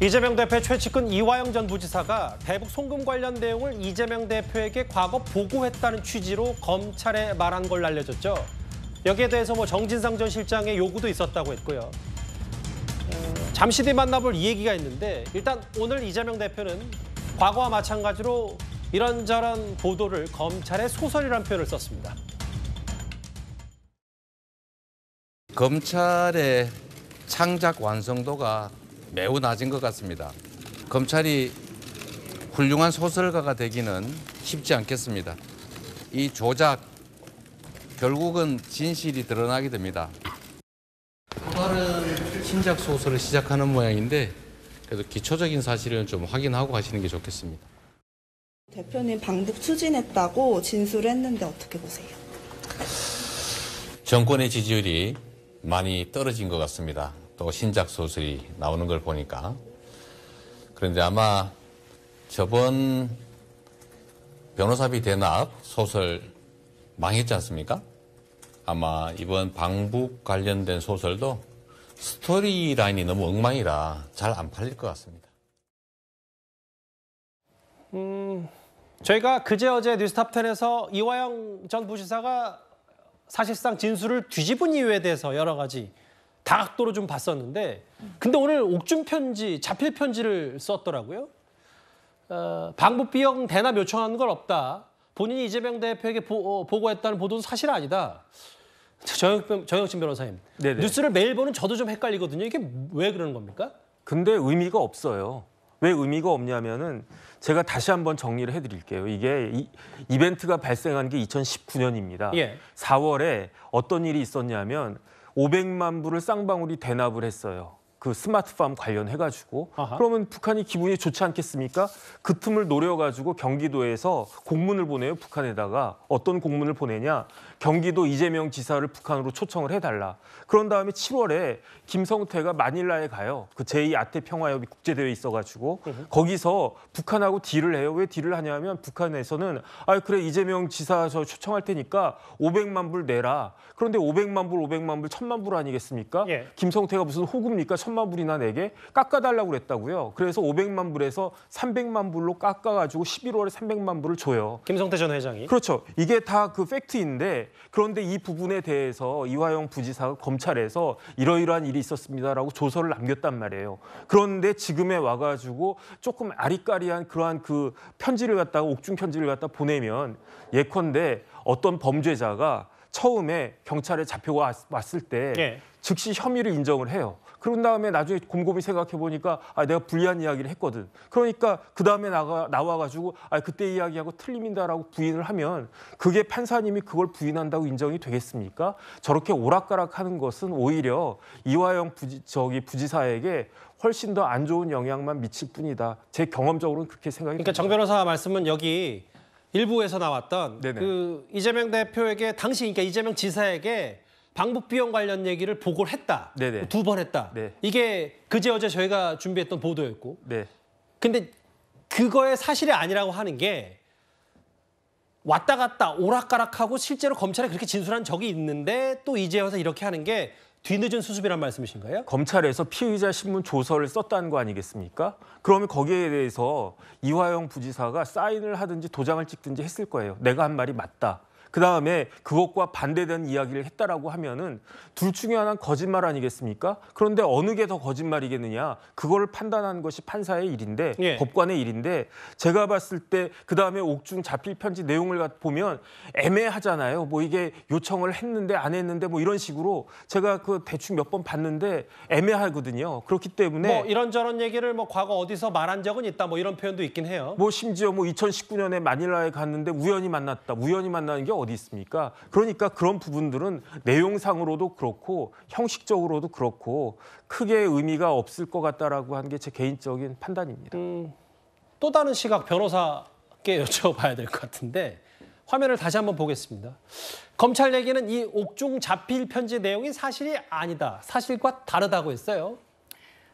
이재명 대표의 최측근 이화영 전 부지사가 대북 송금 관련 내용을 이재명 대표에게 과거 보고했다는 취지로 검찰에 말한 걸 알려졌죠. 여기에 대해서 뭐 정진상 전 실장의 요구도 있었다고 했고요. 잠시 뒤 만나볼 이 얘기가 있는데 일단 오늘 이재명 대표는 과거와 마찬가지로 이런저런 보도를 검찰의 소설이라는 표현을 썼습니다. 검찰의 창작 완성도가 매우 낮은 것 같습니다. 검찰이 훌륭한 소설가가 되기는 쉽지 않겠습니다. 이 조작 결국은 진실이 드러나게 됩니다. 또 다른 신작 소설을 시작하는 모양인데 그래도 기초적인 사실은 좀 확인하고 가시는 게 좋겠습니다. 대표님 방북 추진했다고 진술했는데 어떻게 보세요? 정권의 지지율이 많이 떨어진 것 같습니다. 또 신작 소설이 나오는 걸 보니까 그런데 아마 저번 변호사비 대납 소설 망했지 않습니까? 아마 이번 방북 관련된 소설도 스토리 라인이 너무 엉망이라 잘 안 팔릴 것 같습니다. 음, 저희가 그제 어제 뉴스탑텐에서 이화영 전 부지사가 사실상 진술을 뒤집은 이유에 대해서 여러 가지 다각도로 좀 봤었는데 근데 오늘 옥중 편지, 자필 편지를 썼더라고요. 어, 방북 비용 대납 요청하는건 없다. 본인이 이재명 대표에게 보, 어, 고했다는 보도는 사실 아니다. 정혁, 정혁진 변호사님, 네네. 뉴스를 매일 보는 저도 좀 헷갈리거든요. 이게 왜 그러는 겁니까? 근데 의미가 없어요. 왜 의미가 없냐면은 제가 다시 한번 정리를 해드릴게요. 이게 이, 이벤트가 발생한 게 2019년입니다. 예. 4월에 어떤 일이 있었냐면 500만 불을 쌍방울이 대납을 했어요. 그 스마트팜 관련해가지고 아하. 그러면 북한이 기분이 좋지 않겠습니까? 그 틈을 노려가지고 경기도에서 공문을 보내요 북한에다가 어떤 공문을 보내냐 경기도 이재명 지사를 북한으로 초청을 해달라. 그런 다음에 7월에 김성태가 마닐라에 가요. 그 제2 아태 평화협의 국제대회 에 있어가지고 음. 거기서 북한하고 딜을 해요. 왜 딜을 하냐면 북한에서는 아 그래 이재명 지사 저 초청할 테니까 500만 불 내라. 그런데 500만 불, 500만 불, 1000만 불 아니겠습니까? 예. 김성태가 무슨 호구입니까? 1000만 불이나 내게 깎아달라고 그랬다고요. 그래서 500만 불에서 300만 불로 깎아가지고 11월에 300만 불을 줘요. 김성태 전 회장이. 그렇죠. 이게 다 그 팩트인데 그런데 이 부분에 대해서 이화영 부지사가 검찰에서 이러이러한 일이 있었습니다라고 조서를 남겼단 말이에요. 그런데 지금에 와가지고 조금 아리까리한 그러한 그 편지를 갖다가 옥중 편지를 갖다 보내면 예컨대 어떤 범죄자가 처음에 경찰에 잡혀왔을 때 예. 즉시 혐의를 인정을 해요. 그런 다음에 나중에 곰곰이 생각해 보니까 아 내가 불리한 이야기를 했거든. 그러니까 그 다음에 나가 나와 가지고 아 그때 이야기하고 틀림인다라고 부인을 하면 그게 판사님이 그걸 부인한다고 인정이 되겠습니까? 저렇게 오락가락하는 것은 오히려 이화영 부지, 저기 부지사에게 훨씬 더 안 좋은 영향만 미칠 뿐이다. 제 경험적으로는 그렇게 생각이. 그러니까 다정 변호사 말씀은 여기 일부에서 나왔던 네네. 그 이재명 대표에게 당시 그러니까 이재명 지사에게 방북 비용 관련 얘기를 보고를 했다. 두 번 했다. 네 이게 그제 어제 저희가 준비했던 보도였고. 네. 근데 그거의 사실이 아니라고 하는 게 왔다 갔다 오락가락하고 실제로 검찰에 그렇게 진술한 적이 있는데 또 이제 와서 이렇게 하는 게 뒤늦은 수습이란 말씀이신 가요 검찰에서 피의자 신문 조서를 썼다는 거 아니겠습니까? 그러면 거기에 대해서 이화영 부지사가 사인을 하든지 도장을 찍든지 했을 거예요. 내가 한 말이 맞다. 그 다음에 그것과 반대되는 이야기를 했다라고 하면은 둘 중에 하나는 거짓말 아니겠습니까? 그런데 어느 게 더 거짓말이겠느냐? 그걸 판단하는 것이 판사의 일인데 예. 법관의 일인데 제가 봤을 때그 다음에 옥중 자필 편지 내용을 보면 애매하잖아요. 뭐 이게 요청을 했는데 안 했는데 뭐 이런 식으로 제가 그 대충 몇 번 봤는데 애매하거든요. 그렇기 때문에 뭐 이런저런 얘기를 뭐 과거 어디서 말한 적은 있다 뭐 이런 표현도 있긴 해요. 뭐 심지어 뭐 2019년에 마닐라에 갔는데 우연히 만났다. 우연히 만나는 게 어디 어디 있습니까? 그러니까 그런 부분들은 내용상으로도 그렇고 형식적으로도 그렇고 크게 의미가 없을 것 같다라고 하는 게 제 개인적인 판단입니다. 음, 또 다른 시각 변호사께 여쭤봐야 될 것 같은데 화면을 다시 한번 보겠습니다. 검찰 얘기는 이 옥중 자필 편지 내용이 사실이 아니다. 사실과 다르다고 했어요.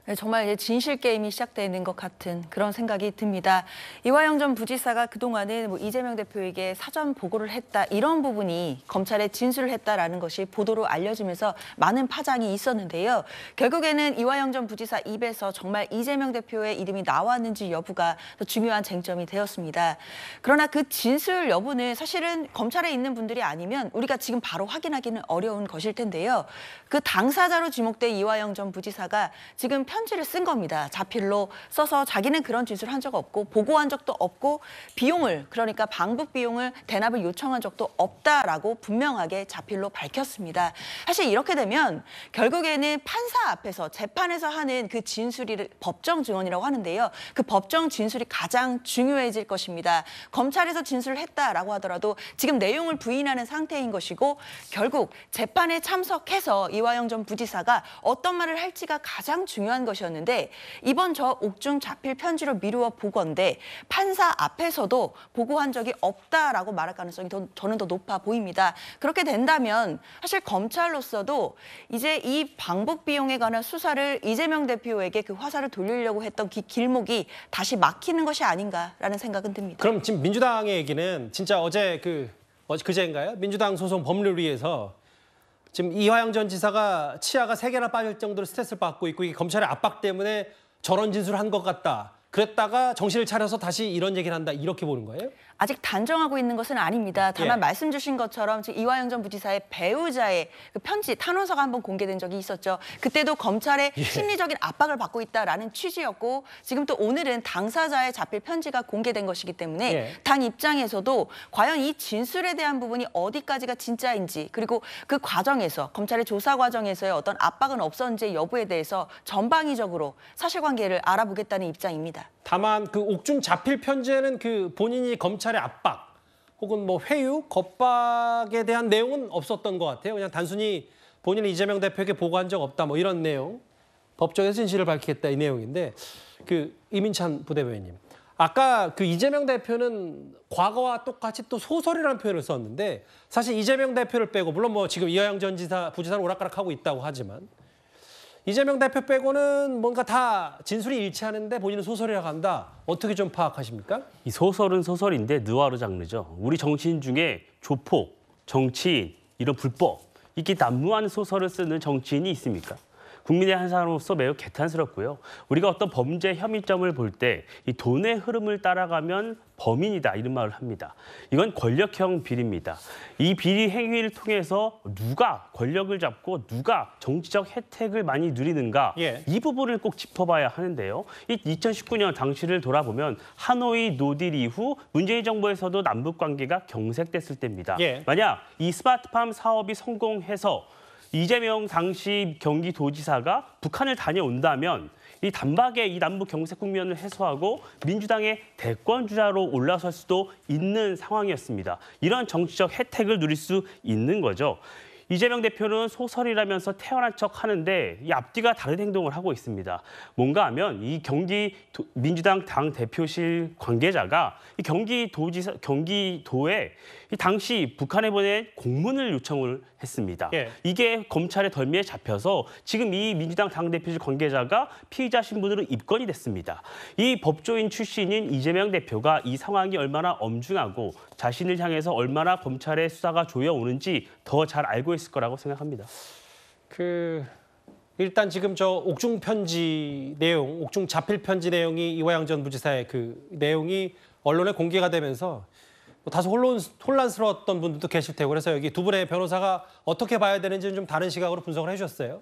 네, 정말 이제 진실 게임이 시작되는 것 같은 그런 생각이 듭니다. 이화영 전 부지사가 그동안은 뭐 이재명 대표에게 사전 보고를 했다 이런 부분이 검찰에 진술을 했다라는 것이 보도로 알려지면서 많은 파장이 있었는데요. 결국에는 이화영 전 부지사 입에서 정말 이재명 대표의 이름이 나왔는지 여부가 더 중요한 쟁점이 되었습니다. 그러나 그 진술 여부는 사실은 검찰에 있는 분들이 아니면 우리가 지금 바로 확인하기는 어려운 것일 텐데요. 그 당사자로 지목된 이화영 전 부지사가 지금 편지를 쓴 겁니다. 자필로 써서 자기는 그런 진술을 한 적 없고 보고한 적도 없고 비용을 그러니까 방북 비용을 대납을 요청한 적도 없다라고 분명하게 자필로 밝혔습니다. 사실 이렇게 되면 결국에는 판사 앞에서 재판에서 하는 그 진술이 법정 증언이라고 하는데요. 그 법정 진술이 가장 중요해질 것입니다. 검찰에서 진술을 했다라고 하더라도 지금 내용을 부인하는 상태인 것이고 결국 재판에 참석해서 이화영 전 부지사가 어떤 말을 할지가 가장 중요한 했다는 것이었는데 이번 저 옥중 자필 편지로 미루어 보건데 판사 앞에서도 보고한 적이 없다라고 말할 가능성이 더, 저는 더 높아 보입니다. 그렇게 된다면 사실 검찰로서도 이제 이 방북 비용에 관한 수사를 이재명 대표에게 그 화살을 돌리려고 했던 기, 길목이 다시 막히는 것이 아닌가라는 생각은 듭니다. 그럼 지금 민주당의 얘기는 진짜 어제 그 어제 그제인가요? 민주당 소송 법률위에서 지금 이화영 전 지사가 치아가 3 개나 빠질 정도로 스트레스를 받고 있고 이게 검찰의 압박 때문에 저런 진술을 한 것 같다. 그랬다가 정신을 차려서 다시 이런 얘기를 한다 이렇게 보는 거예요? 아직 단정하고 있는 것은 아닙니다. 다만 예. 말씀 주신 것처럼 지금 이화영 전 부지사의 배우자의 그 편지 탄원서가 한번 공개된 적이 있었죠. 그때도 검찰의 예. 심리적인 압박을 받고 있다라는 취지였고 지금 또 오늘은 당사자의 자필 편지가 공개된 것이기 때문에 예. 당 입장에서도 과연 이 진술에 대한 부분이 어디까지가 진짜인지 그리고 그 과정에서 검찰의 조사 과정에서의 어떤 압박은 없었는지 여부에 대해서 전방위적으로 사실관계를 알아보겠다는 입장입니다. 다만 그 옥중 자필 편지에는 그 본인이 검찰 검찰의 압박 혹은 뭐 회유, 겁박에 대한 내용은 없었던 것 같아요. 그냥 단순히 본인은 이재명 대표에게 보고한 적 없다 뭐 이런 내용. 법정에 서 진실을 밝히겠다 이 내용인데 그 이민찬 부대변인님 아까 그 이재명 대표는 과거와 똑같이 또 소설이라는 표현을 썼는데 사실 이재명 대표를 빼고 물론 뭐 지금 이화영 전 지사 부지사는 오락가락하고 있다고 하지만 이재명 대표 빼고는 뭔가 다 진술이 일치하는데 본인은 소설이라고 한다. 어떻게 좀 파악하십니까? 이 소설은 소설인데 느와르 장르죠. 우리 정치인 중에 조폭, 정치인, 이런 불법, 이렇게 난무한 소설을 쓰는 정치인이 있습니까? 국민의 한 사람으로서 매우 개탄스럽고요. 우리가 어떤 범죄 혐의점을 볼 때 이 돈의 흐름을 따라가면 범인이다 이런 말을 합니다. 이건 권력형 비리입니다. 이 비리 행위를 통해서 누가 권력을 잡고 누가 정치적 혜택을 많이 누리는가 예. 이 부분을 꼭 짚어봐야 하는데요. 이 2019년 당시를 돌아보면 하노이 노딜 이후 문재인 정부에서도 남북 관계가 경색됐을 때입니다. 예. 만약 이 스마트팜 사업이 성공해서 이재명 당시 경기도지사가 북한을 다녀온다면 이 단박에 이 남북 경색 국면을 해소하고 민주당의 대권 주자로 올라설 수도 있는 상황이었습니다. 이런 정치적 혜택을 누릴 수 있는 거죠. 이재명 대표는 소설이라면서 태어난 척 하는데 이 앞뒤가 다른 행동을 하고 있습니다. 뭔가 하면 이 경기 도, 민주당 당 대표실 관계자가 이 경기 도지사 경기도에 이 당시 북한에 보낸 공문을 요청을 했습니다. 예. 이게 검찰의 덜미에 잡혀서 지금 이 민주당 당 대표실 관계자가 피의자 신분으로 입건이 됐습니다. 이 법조인 출신인 이재명 대표가 이 상황이 얼마나 엄중하고 자신을 향해서 얼마나 검찰의 수사가 조여오는지 더 잘 알고 있을 거라고 생각합니다. 그 일단 지금 저 옥중 편지 내용, 옥중 자필 편지 내용이 이화영 전 부지사의 그 내용이 언론에 공개가 되면서 뭐 다소 혼란, 혼란스러웠던 분들도 계실 테고 그래서 여기 두 분의 변호사가 어떻게 봐야 되는지는 좀 다른 시각으로 분석을 해주셨어요.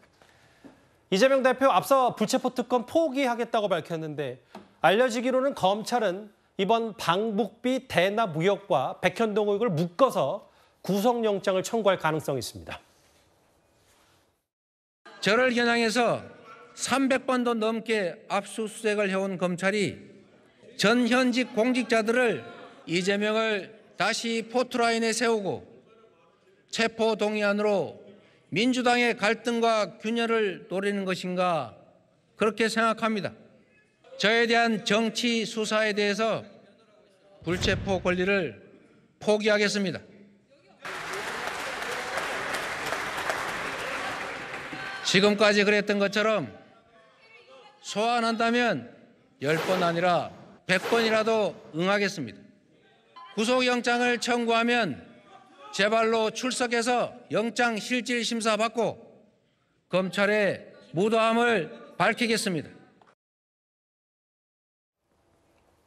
이재명 대표 앞서 불체포특권 포기하겠다고 밝혔는데 알려지기로는 검찰은 이번 방북비 대납 무역과 백현동 의혹을 묶어서 구속영장을 청구할 가능성이 있습니다. 저를 겨냥해서 300번도 넘게 압수수색을 해온 검찰이 전 현직 공직자들을 이재명을 다시 포트라인에 세우고 체포 동의안으로 민주당의 갈등과 균열을 노리는 것인가 그렇게 생각합니다. 저에 대한 정치 수사에 대해서 불체포 권리를 포기하겠습니다. 지금까지 그랬던 것처럼 소환한다면 10번 아니라 100번이라도 응하겠습니다. 구속영장을 청구하면 제발로 출석해서 영장 실질 심사 받고 검찰의 무도함을 밝히겠습니다.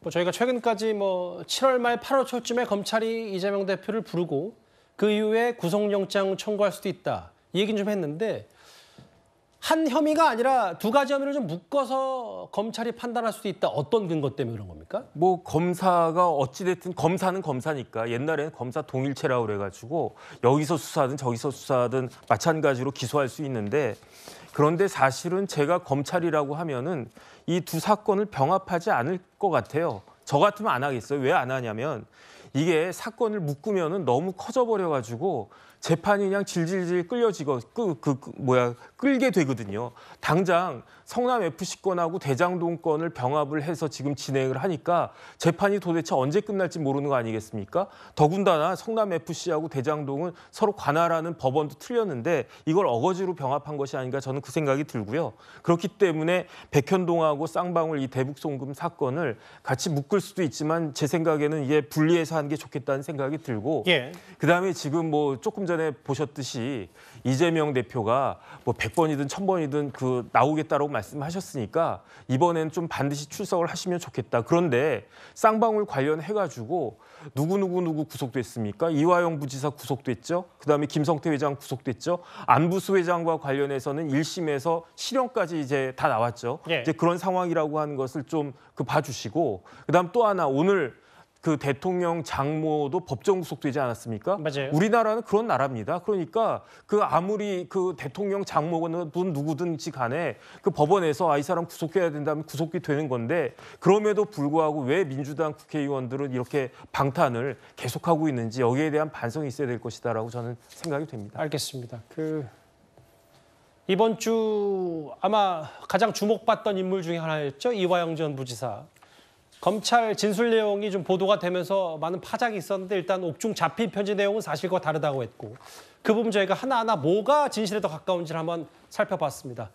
뭐 저희가 최근까지 뭐 7월 말 8월 초쯤에 검찰이 이재명 대표를 부르고 그 이후에 구속영장 청구할 수도 있다 얘기는 좀 했는데 한 혐의가 아니라 두 가지 혐의를 좀 묶어서 검찰이 판단할 수도 있다. 어떤 근거 때문에 그런 겁니까? 뭐 검사가 어찌됐든 검사는 검사니까 옛날에는 검사 동일체라고 그래가지고 여기서 수사든 저기서 수사든 마찬가지로 기소할 수 있는데 그런데 사실은 제가 검찰이라고 하면은 이 두 사건을 병합하지 않을 것 같아요. 저 같으면 안 하겠어요. 왜 안 하냐면 이게 사건을 묶으면은 너무 커져버려가지고 재판이 그냥 질질질 끌려지고 그, 그, 그 뭐야 끌게 되거든요. 당장 성남 FC권하고 대장동권을 병합을 해서 지금 진행을 하니까 재판이 도대체 언제 끝날지 모르는 거 아니겠습니까? 더군다나 성남 FC하고 대장동은 서로 관할하는 법원도 틀렸는데 이걸 어거지로 병합한 것이 아닌가 저는 그 생각이 들고요. 그렇기 때문에 백현동하고 쌍방울 이 대북송금 사건을 같이 묶을 수도 있지만 제 생각에는 이게 분리해서 하는 게 좋겠다는 생각이 들고 예. 그다음에 지금 뭐 조금 전에 보셨듯이 이재명 대표가 뭐 100번이든 1000번이든 그 나오겠다라고 말씀하셨으니까 이번엔 좀 반드시 출석을 하시면 좋겠다. 그런데 쌍방울 관련해 가지고 누구누구누구 누구 구속됐습니까? 이화영 부지사 구속됐죠. 그다음에 김성태 회장 구속됐죠. 안부수 회장과 관련해서는 1심에서 실형까지 이제 다 나왔죠. 예. 이제 그런 상황이라고 하는 것을 좀 그 봐주시고 그다음 또 하나 오늘 그 대통령 장모도 법정 구속되지 않았습니까? 맞아요. 우리나라는 그런 나라입니다. 그러니까 그 아무리 그 대통령 장모든 누구든지 간에 그 법원에서 아이 사람 구속해야 된다면 구속이 되는 건데 그럼에도 불구하고 왜 민주당 국회의원들은 이렇게 방탄을 계속하고 있는지 여기에 대한 반성이 있어야 될 것이다라고 저는 생각이 됩니다. 알겠습니다. 그 이번 주 아마 가장 주목받던 인물 중에 하나였죠 이화영 전 부지사. 검찰 진술 내용이 좀 보도가 되면서 많은 파장이 있었는데 일단 옥중 잡힌 편지 내용은 사실과 다르다고 했고 그 부분 저희가 하나하나 뭐가 진실에 더 가까운지를 한번 살펴봤습니다.